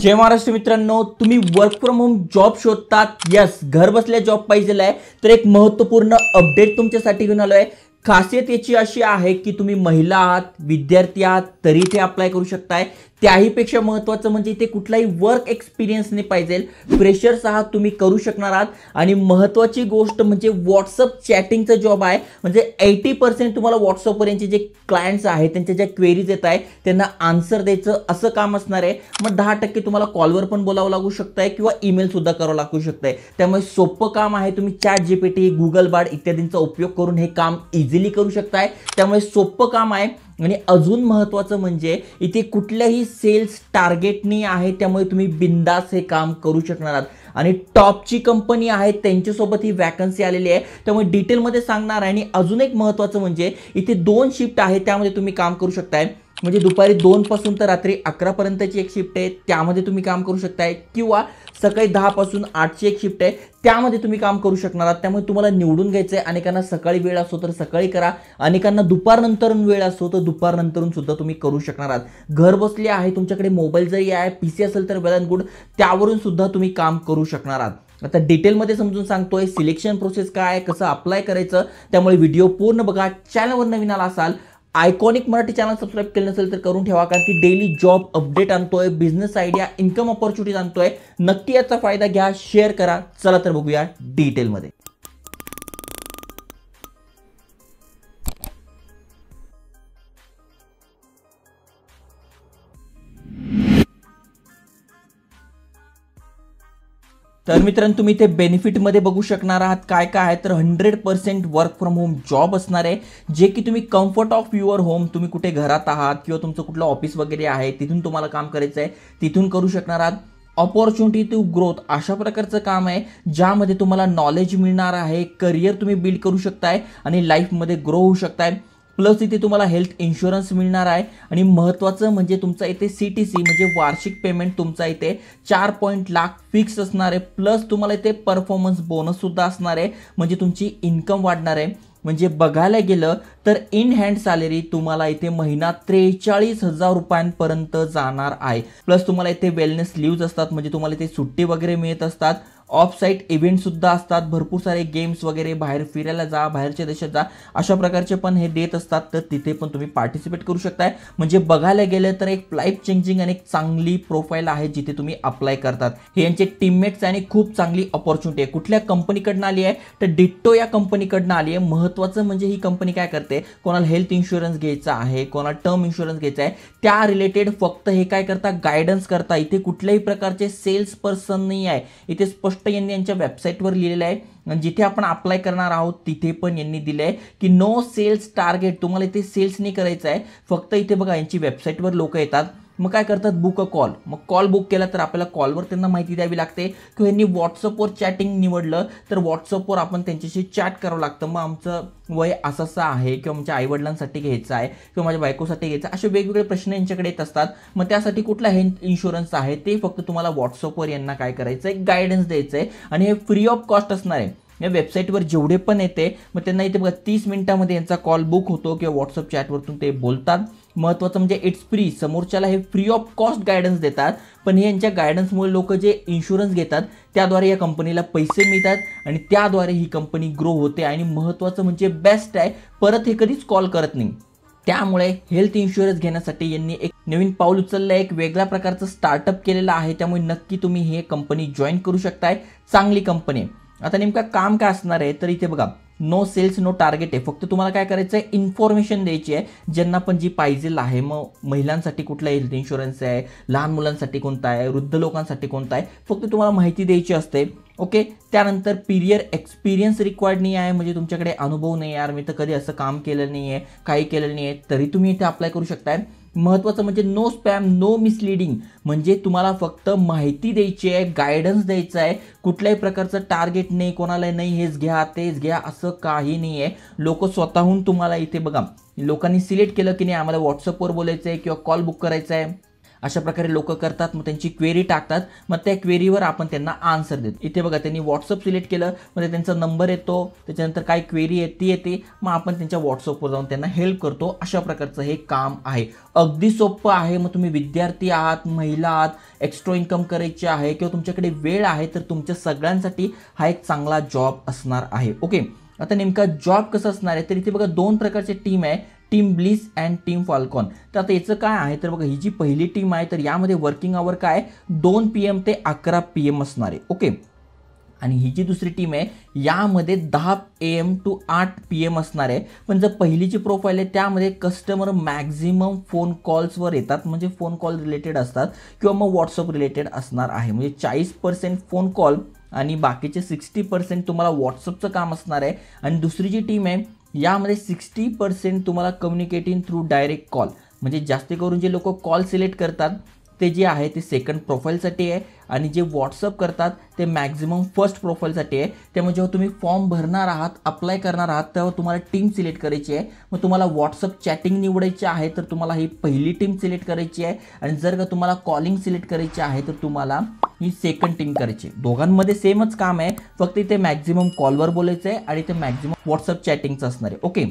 जय महाराष्ट्र मित्रांनो तुम्ही work from home job शोधतात यस घर बसल्या जॉब पाहिजेला आहे तर एक महत्वपूर्ण अपडेट तुमच्यासाठी घेऊन आलो आहे खासियत याची अशी आहे की तुम्ही महिला आहात विद्यार्थी आहात तरी ते अप्लाय करू शकताय त्याहीपेक्षा महत्त्वाचं म्हणजे इथे कुठलाही वर्क एक्सपिरियन्सने पाहिजे प्रेशर्स आहात तुम्ही करू शकणार आहात आणि महत्त्वाची गोष्ट म्हणजे व्हॉट्सअप चॅटिंगचा जॉब आहे म्हणजे एटी पर्सेंट तुम्हाला व्हॉट्सअपपर्यंतचे जे क्लायंट्स आहेत त्यांच्या ज्या क्वेरीज येत आहे त्यांना आन्सर द्यायचं असं काम असणार आहे मग दहा टक्के तुम्हाला कॉलवर पण बोलावं लागू शकतं आहे किंवा ईमेलसुद्धा करावं लागू शकत आहे त्यामुळे सोपं काम आहे तुम्ही चॅट जीपीटी गुगल बाड इत्यादींचा उपयोग करून हे काम इझिली करू शकताय त्यामुळे सोपं काम आहे आणि अजून महत्त्वाचं म्हणजे इथे कुठल्याही सेल्स टार्गेट नाही आहे त्यामुळे तुम्ही बिंदास हे काम करू शकणार आहात आणि टॉपची कंपनी आहे त्यांच्यासोबत ही वॅकन्सी आलेली आहे त्यामुळे डिटेलमध्ये सांगणार आहे आणि अजून एक महत्त्वाचं म्हणजे इथे दोन शिफ्ट आहे त्यामध्ये तुम्ही काम करू शकताय म्हणजे दुपारी दोनपासून तर रात्री अकरापर्यंतची एक शिफ्ट आहे त्यामध्ये तुम्ही काम करू शकताय किंवा सकाळी दहापासून आठची एक शिफ्ट आहे त्यामध्ये तुम्ही काम करू शकणार आहात त्यामुळे तुम्हाला निवडून घ्यायचं आहे अनेकांना सकाळी वेळ असो तर सकाळी करा अनेकांना दुपारनंतर वेळ असो तर दुपारनंतरून सुद्धा तुम्ही करू शकणार आहात घर बसले आहे तुमच्याकडे मोबाईल जरी आहे पी सी असेल तर वेल अँड गुड त्यावरून सुद्धा तुम्ही काम करू शकणार आहात आता डिटेलमध्ये समजून सांगतोय सिलेक्शन प्रोसेस काय कसं अप्लाय करायचं त्यामुळे व्हिडिओ पूर्ण बघा चॅनलवर नवीन आला असाल आयकॉनिक मराठी चॅनल सबस्क्राईब केलं नसेल तर करून ठेवा कारण की डेली जॉब अपडेट आणतोय बिझनेस आयडिया इन्कम ऑपॉर्च्युनिटीज आणतोय नक्की याचा फायदा घ्या शेअर करा चला तर बघूया डिटेलमध्ये तर मित्रांनो तुम्ही ते बेनिफिटमध्ये बघू शकणार आहात काय काय आहे तर hundred percent work from home job असणार आहे जे की तुम्ही कम्फर्ट ऑफ युअर होम तुम्ही कुठे घरात आहात किंवा तुमचं कुठलं ऑफिस वगैरे आहे तिथून तुम्हाला काम करायचं आहे तिथून करू शकणार आहात ऑपॉर्च्युनिटी टू ग्रोथ अशा प्रकारचं काम आहे ज्यामध्ये तुम्हाला नॉलेज मिळणार आहे करिअर तुम्ही बिल्ड करू शकताय आणि लाईफमध्ये ग्रो होऊ शकताय प्लस इथे तुम्हाला हेल्थ इन्शुरन्स मिळणार आहे आणि महत्त्वाचं म्हणजे तुमचा इथे सी टी सी म्हणजे वार्षिक पेमेंट तुमचा इथे चार पॉईंट लाख फिक्स असणार आहे प्लस तुम्हाला इथे परफॉर्मन्स बोनससुद्धा असणार आहे म्हणजे तुमची इन्कम वाढणार आहे म्हणजे बघायला गेलं तर इन हँड सॅलरी तुम्हाला इथे महिना त्रेचाळीस हजार रुपयांपर्यंत जाणार आहे प्लस तुम्हाला इथे वेलनेस लिव्ह असतात म्हणजे तुम्हाला इथे सुट्टी वगैरे मिळत असतात ऑफ साईट इव्हेंटसुद्धा असतात भरपूर सारे गेम्स वगैरे बाहेर फिरायला जा बाहेरच्या देशात जा अशा प्रकारचे पण हे देत असतात तर तिथे पण तुम्ही पार्टिसिपेट करू शकताय म्हणजे बघायला गेलं तर एक लाईफ चेंजिंग आणि एक चांगली प्रोफाईल आहे जिथे तुम्ही अप्लाय करतात हे यांचे टीममेट्स आणि खूप चांगली ऑपॉर्च्युनिटी आहे कुठल्या कंपनीकडनं आली आहे तर डिट्टो या कंपनीकडनं आली आहे महत्त्वाचं म्हणजे ही कंपनी काय करते कोणाला हेल्थ इन्शुरन्स घ्यायचा आहे कोणाला टर्म इन्शुरन्स घ्यायचा आहे त्या रिलेटेड फक्त हे काय करता गायडन्स करता इथे कुठल्याही प्रकारचे सेल्स पर्सन नाही आहे इथे स्पष्ट गोष्ट यांनी यांच्या वेबसाईटवर लिहिलेलं आहे जिथे आपण अप्लाय करणार आहोत तिथे पण यांनी दिले, आहे की नो सेल्स टार्गेट तुम्हाला इथे सेल्स नाही करायचं आहे फक्त इथे बघा यांची वेबसाईटवर लोक येतात मग काय करतात बुक अ कॉल मग कॉल बुक केला तर आपल्याला कॉलवर त्यांना माहिती द्यावी लागते किंवा यांनी व्हॉट्सअपवर चॅटिंग निवडलं तर व्हॉट्सअपवर आपण त्यांच्याशी चॅट करावं लागतं मग आमचं वय असं असं आहे किंवा आमच्या आईवडिलांसाठी घ्यायचं आहे किंवा माझ्या बायकोसाठी घ्यायचं असे वेगवेगळे प्रश्न यांच्याकडे येत असतात मग त्यासाठी कुठला हेल्थ इन्शुरन्स आहे ते फक्त तुम्हाला व्हॉट्सअपवर यांना काय करायचं आहे गायडन्स द्यायचं आहे आणि हे फ्री ऑफ कॉस्ट असणार आहे या वेबसाईटवर जेवढे पण येते मग त्यांना इथे बघा तीस मिनिटामध्ये यांचा कॉल बुक होतो किंवा व्हॉट्सअप चॅटवरतून ते बोलतात महत्त्वाचं म्हणजे इट्स फ्री समोरच्याला हे फ्री ऑफ कॉस्ट गायडन्स देतात पण यांच्या गायडन्समुळे लोक जे इन्शुरन्स घेतात त्याद्वारे या कंपनीला पैसे मिळतात आणि त्याद्वारे ही कंपनी ग्रो होते आणि महत्त्वाचं म्हणजे बेस्ट आहे परत हे कधीच कॉल करत नाही त्यामुळे हेल्थ इन्शुरन्स घेण्यासाठी यांनी एक नवीन पाऊल उचललं आहे एक वेगळ्या प्रकारचं स्टार्टअप केलेलं आहे त्यामुळे नक्की तुम्ही हे कंपनी जॉईन करू शकताय चांगली कंपनी आहे आता नेमकं काम काय असणार आहे तर इथे बघा नो सेल्स नो टार्गेट आहे फक्त तुम्हाला काय करायचं आहे इन्फॉर्मेशन द्यायची आहे ज्यांना पण जी पाहिजे आहे मग महिलांसाठी कुठला हेल्थ इन्शुरन्स आहे लहान मुलांसाठी कोणता आहे वृद्ध लोकांसाठी कोणता आहे फक्त तुम्हाला माहिती द्यायची असते ओके त्यानंतर पिरियर एक्सपिरियन्स रिक्वायर्ड नाही आहे म्हणजे तुमच्याकडे अनुभव नाही यार मी तर कधी असं काम केलं नाही आहे काही केलं नाही आहे तरी तुम्ही इथे अप्लाय करू शकताय महत्त्वाचं म्हणजे नो स्पॅम नो मिसलिडिंग म्हणजे तुम्हाला फक्त माहिती द्यायची आहे गायडन्स द्यायचं आहे कुठल्याही प्रकारचं टार्गेट नाही कोणाला नाही हेच घ्या तेच घ्या असं काही नाही आहे लोक स्वतःहून तुम्हाला इथे बघा लोकांनी सिलेक्ट केलं की नाही आम्हाला व्हॉट्सअपवर बोलायचं आहे किंवा कॉल बुक करायचा आहे अशा प्रकारे लोक करतात मग त्यांची क्वेरी टाकतात मग त्या क्वेरीवर आपण त्यांना आन्सर देतो इथे बघा त्यांनी व्हॉट्सअप सिलेक्ट केलं म्हणजे त्यांचा नंबर येतो त्याच्यानंतर काय क्वेरी आहे ती येते मग आपण त्यांच्या व्हॉट्सअपवर जाऊन त्यांना हेल्प करतो अशा प्रकारचं हे काम आहे अगदी सोपं आहे मग तुम्ही विद्यार्थी आहात महिला आहात एक्स्ट्रा इन्कम करायची आहे किंवा तुमच्याकडे वेळ आहे तर तुमच्या सगळ्यांसाठी हा एक चांगला जॉब असणार आहे ओके आता नेमका जॉब कसा असणार आहे तर इथे बघा दोन प्रकारचे टीम आहे team bliss and team falcon तर आता याचं काय आहे तर बघा ही जी पहिली टीम आहे तर यामध्ये वर्किंग आवर काय दोन पी एम ते अकरा पी एम असणार आहे ओके आणि ही जी दुसरी टीम आहे यामध्ये दहा ए एम टू आठ पी एम असणार आहे पण जर जी प्रोफाईल आहे त्यामध्ये कस्टमर मॅक्झिमम फोन कॉल्सवर येतात म्हणजे फोन कॉल रिलेटेड असतात किंवा मग व्हॉट्सअप रिलेटेड असणार आहे म्हणजे चाळीस पर्सेंट फोन कॉल आणि बाकीचे सिक्स्टी पर्सेंट तुम्हाला व्हॉट्सअपचं काम असणार आहे आणि दुसरी जी टीम आहे यामध्ये सिक्स्टी पर्सेंट तुम्हाला कम्युनिकेटिंग थ्रू डायरेक्ट कॉल म्हणजे जास्त करून जे लोक कॉल सिलेक्ट करतात ते जे आहे ते सेकंड प्रोफाईलसाठी आहे आणि जे व्हॉट्सअप करतात ते मॅक्झिमम फर्स्ट प्रोफाईलसाठी आहे त्यामुळे जेव्हा तुम्ही फॉर्म भरणार आहात अप्लाय करणार आहात तेव्हा तुम्हाला टीम सिलेक्ट करायची आहे मग तुम्हाला व्हॉट्सअप चॅटिंग निवडायची आहे तर तुम्हाला ही पहिली टीम सिलेक्ट करायची आहे आणि जर का तुम्हाला कॉलिंग सिलेक्ट करायची आहे तर तुम्हाला ही सेकंड टीम करायची दोघांमध्ये सेमच काम आहे फक्त इथे मॅक्झिमम कॉलवर बोलायचं आहे आणि ते मॅक्झिमम व्हॉट्सअप चॅटिंगचं असणार आहे ओके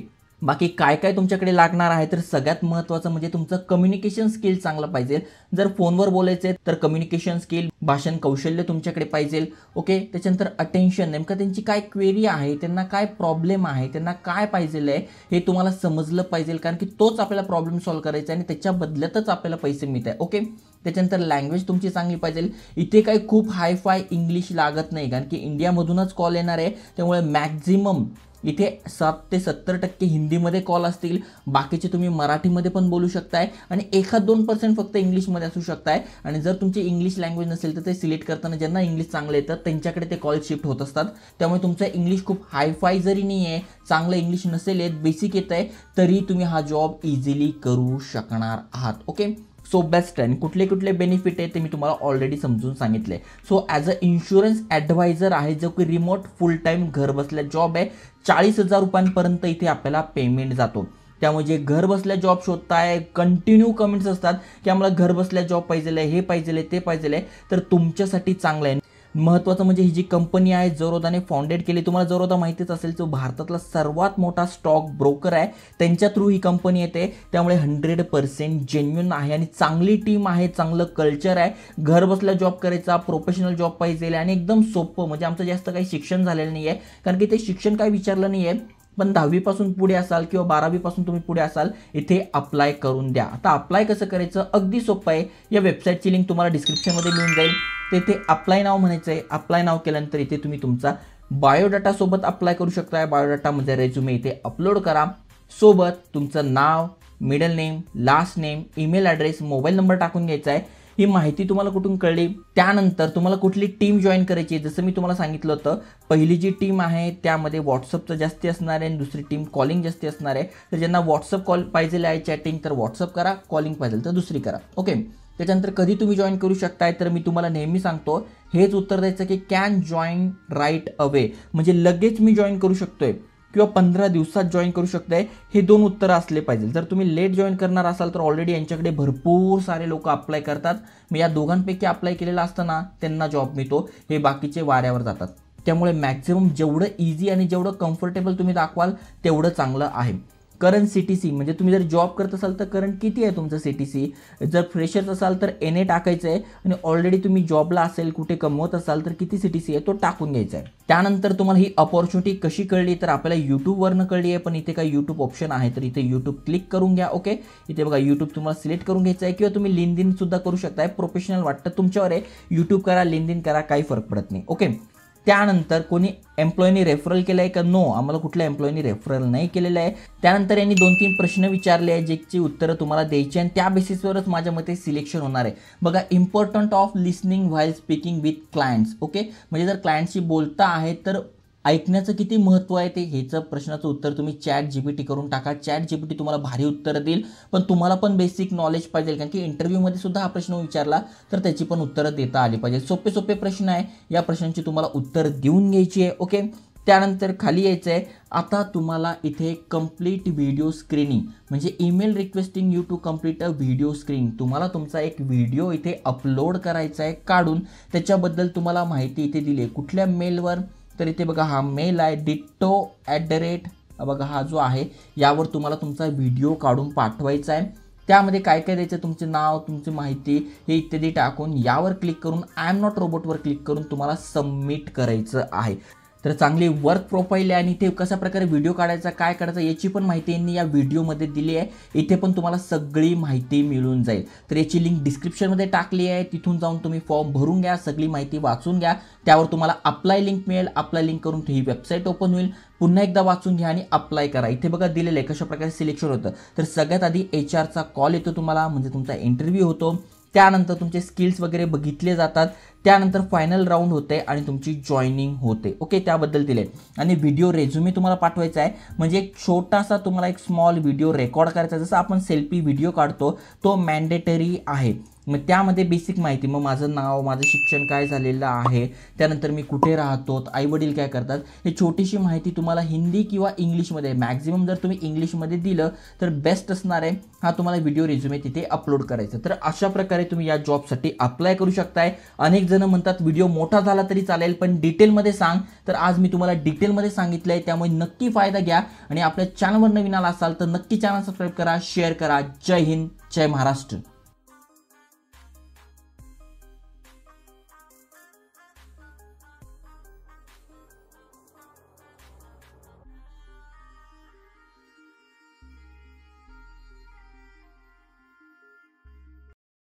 बाकी काय काय तुमच्याकडे लागणार आहे तर सगळ्यात महत्त्वाचं म्हणजे तुमचं कम्युनिकेशन स्किल चांगलं पाहिजे जर फोनवर बोलायचं तर कम्युनिकेशन स्किल भाषण कौशल्य तुमच्याकडे पाहिजे ओके त्याच्यानंतर अटेन्शन नेमकं त्यांची काय क्वेरी आहे त्यांना काय प्रॉब्लेम आहे त्यांना काय पाहिजे आहे हे तुम्हाला समजलं पाहिजे कारण की तोच आपल्याला प्रॉब्लेम सॉल्व्ह करायचा आहे आणि त्याच्या बदल्यातच आपल्याला पैसे मिळत आहे ओके त्याच्यानंतर लँग्वेज तुमची चांगली पाहिजे इथे काही खूप हाय फाय इंग्लिश लागत नाही कारण की इंडियामधूनच कॉल येणार आहे त्यामुळे मॅक्झिमम इथे सात ते सत्तर टक्के हिंदीमध्ये कॉल असतील बाकीचे तुम्ही मराठीमध्ये पण बोलू शकताय आणि एखाद दोन पर्सेंट फक्त इंग्लिशमध्ये असू शकताय आणि जर तुमची इंग्लिश लँग्वेज नसेल तर ते सिलेक्ट करताना ज्यांना इंग्लिश चांगलं येतं त्यांच्याकडे ते कॉल शिफ्ट होत असतात त्यामुळे तुमचं इंग्लिश खूप हायफाय जरी नाही आहे चांगलं इंग्लिश नसेल येत बेसिक येत आहे तरी तुम्ही हा जॉब इझिली करू शकणार आहात ओके सो बेस्ट आहे कुठले कुठले बेनिफिट आहे ते मी तुम्हाला ऑलरेडी समजून सांगितले so as a insurance advisor आहे जो की रिमोट फुल टाईम घर बसल्या जॉब आहे चाळीस हजार रुपयांपर्यंत इथे आपल्याला पेमेंट जातो त्यामुळे जे घर बसल्या जॉब शोधताय कंटिन्यू कमेंट्स असतात की आम्हाला घर बसल्या जॉब पाहिजे हे पाहिजे ते पाहिजे तर तुमच्यासाठी चांगलं आहे महत्त्वाचं म्हणजे ही जी कंपनी आहे जरोदाने फाउंडेड केली तुम्हाला जरोदा माहितीच असेल तो भारतातला सर्वात मोठा स्टॉक ब्रोकर आहे त्यांच्या थ्रू ही कंपनी येते त्यामुळे हंड्रेड पर्सेंट जेन्युन आहे आणि चांगली टीम आहे चांगलं कल्चर आहे घर बसल्या जॉब करायचा प्रोफेशनल जॉब पाहिजे आणि एकदम सोपं म्हणजे आमचं जास्त काही शिक्षण झालेलं नाही आहे कारण की ते शिक्षण काय विचारलं नाही आहे पण दहावीपासून पुढे असाल किंवा बारावीपासून तुम्ही पुढे असाल इथे अप्लाय करून द्या आता अप्लाय कसं करायचं अगदी सोपं आहे या वेबसाईटची लिंक तुम्हाला डिस्क्रिप्शनमध्ये मिळून जाईल तेथे अप्लाय नाव म्हणायचं आहे अप्लाय नाव केल्यानंतर इथे तुम्ही तुमचा बायोडाटासोबत अप्लाय करू शकता बायोडाटा म्हणजे रेझ्युमे इथे अपलोड करा सोबत तुमचं नाव middle name last name email address mobile number टाकून घ्यायचा आहे ही माहिती तुम्हाला कुठून कळली त्यानंतर तुम्हाला कुठली टीम जॉईन करायची जसं मी तुम्हाला सांगितलं होतं पहिली जी टीम आहे त्यामध्ये व्हॉट्सअपचं जास्ती असणार आहे आणि दुसरी टीम कॉलिंग जास्ती असणार आहे तर ज्यांना व्हॉट्सअप कॉल पाहिजे आहे चॅटिंग तर व्हॉट्सअप करा कॉलिंग पाहिजे तर दुसरी करा ओके त्याच्यानंतर कधी तुम्ही जॉईन करू शकताय तर मी तुम्हाला नेहमी सांगतो हेच उत्तर द्यायचं की कॅन जॉईन राईट अवे म्हणजे लगेच मी जॉईन करू शकतोय किंवा पंधरा दिवसात जॉईन करू शकताय हे दोन उत्तरं असले पाहिजे जर तुम्ही लेट जॉईन करणार असाल तर ऑलरेडी यांच्याकडे भरपूर सारे लोक अप्लाय करतात मी या दोघांपैकी अप्लाय केलेला असताना त्यांना जॉब मिळतो हे बाकीचे वाऱ्यावर जातात त्यामुळे मॅक्झिमम जेवढं इझी आणि जेवढं कम्फर्टेबल तुम्ही दाखवाल तेवढं चांगलं आहे करंट सी टी सी म्हणजे तुम्ही जर जॉब करत असाल तर करंट किती आहे तुमचं सी टी सी जर फ्रेशर्स असाल तर एन ए टाकायचं आहे आणि ऑलरेडी तुम्ही जॉबला असेल कुठे कमवत असाल तर किती सी टी सी आहे तो टाकून घ्यायचा आहे त्यानंतर तुम्हाला ही अपॉर्च्युनिटी कशी कळली तर आपल्याला यूट्यूबवरनं कळली आहे पण इथे काय यूट्यूब ऑप्शन आहे तर इथे यूट्यूब क्लिक करून घ्या ओके इथे बघा यूट्यूब तुम्हाला सिलेक्ट करून घ्यायचं आहे किंवा तुम्ही लिंदिनसुद्धा सुद्धा करू शकताय प्रोफेशनल वाटतं तुमच्यावर आहे यूट्यूब करा लिंदिन करा काही फरक पडत नाही ओके त्यानंतर कोणी एम्प्लॉईनी रेफरल केलं आहे का नो आम्हाला कुठल्या एम्प्लॉईनी रेफरल नाही केलेलं आहे त्यानंतर यांनी दोन तीन प्रश्न विचारले आहे ज्याची उत्तरं तुम्हाला द्यायची आणि त्या बेसिसवरच माझ्या मते सिलेक्शन होणार आहे बघा important of listening while speaking with clients okay म्हणजे जर क्लायंटशी बोलता आहे तर ऐकण्याचं किती महत्त्व आहे ते ह्याचं प्रश्नाचं उत्तर तुम्ही चॅट जी पी टी करून टाका चॅट जी पी टी तुम्हाला भारी उत्तरं देईल पण तुम्हाला पण बेसिक नॉलेज पाहिजे कारण की इंटरव्ह्यूमध्ये सुद्धा हा प्रश्न विचारला तर त्याची पण उत्तरं देता आली पाहिजे सोपे सोपे प्रश्न आहे या प्रश्नांची तुम्हाला उत्तर देऊन घ्यायची आहे ओके त्यानंतर खाली यायचं आहे आता तुम्हाला इथे कम्प्लीट व्हिडिओ स्क्रीनिंग म्हणजे email requesting you to complete a video screening तुम्हाला तुमचा एक व्हिडिओ इथे अपलोड करायचा आहे काढून त्याच्याबद्दल तुम्हाला माहिती इथे दिली आहे कुठल्या मेलवर तर इथे बघा हा मेल आहे डिटो ॲट द रेट बघा हा जो आहे यावर तुम्हाला तुमचा व्हिडिओ काढून पाठवायचा आहे त्यामध्ये काय काय द्यायचं तुमचे नाव तुमची माहिती हे इत्यादी टाकून यावर क्लिक करून आय एम नॉट रोबोटवर क्लिक करून तुम्हाला सबमिट करायचं आहे तर चांगली वर्क प्रोफाईल आहे आणि ते कशा प्रकारे व्हिडिओ काढायचा काय काढायचा याची पण माहिती यांनी या व्हिडिओमध्ये दिली आहे इथे पण तुम्हाला सगळी माहिती मिळून जाईल तर याची लिंक डिस्क्रिप्शनमध्ये टाकली आहे तिथून जाऊन तुम्ही फॉर्म भरून घ्या सगळी माहिती वाचून घ्या त्यावर तुम्हाला अप्लाय लिंक मिळेल अप्लाय लिंक करून ही वेबसाईट ओपन होईल पुन्हा एकदा वाचून घ्या आणि अप्लाय करा इथे बघा दिलेलं आहे कशा प्रकारे सिलेक्शन होतं तर सगळ्यात आधी एच आरचा कॉल येतो तुम्हाला म्हणजे तुमचा इंटरव्ह्यू होतो त्यानंतर तुमचे स्किल्स वगैरे बघितले जातात त्यानंतर फायनल राऊंड होते आणि तुमची जॉईनिंग होते ओके त्याबद्दल दिले आणि व्हिडिओ रेझ्युमे तुम्हाला पाठवायचा आहे म्हणजे एक छोटासा तुम्हाला एक स्मॉल व्हिडिओ रेकॉर्ड करायचा जसं आपण सेल्फी व्हिडिओ काढतो तो मॅन्डेटरी आहे मग त्यामध्ये बेसिक माहिती मग माझं नाव माझं शिक्षण काय झालेलं आहे त्यानंतर मी कुठे राहतो आईवडील काय करतात हे छोटीशी माहिती तुम्हाला हिंदी किंवा इंग्लिशमध्ये मॅक्झिमम जर तुम्ही इंग्लिशमध्ये दिलं तर बेस्ट असणार आहे हा तुम्हाला व्हिडिओ रिझ्युमे तिथे अपलोड करायचा तर अशा प्रकारे तुम्ही या जॉबसाठी अप्लाय करू शकताय अनेक जण म्हणतात व्हिडिओ मोठा झाला तरी चालेल पण डिटेलमध्ये सांग तर आज मी तुम्हाला डिटेलमध्ये सांगितलं आहे त्यामुळे नक्की फायदा घ्या आणि आपल्या चॅनलवर नवीन आला असाल तर नक्की चॅनल सबस्क्राईब करा शेअर करा जय हिंद जय महाराष्ट्र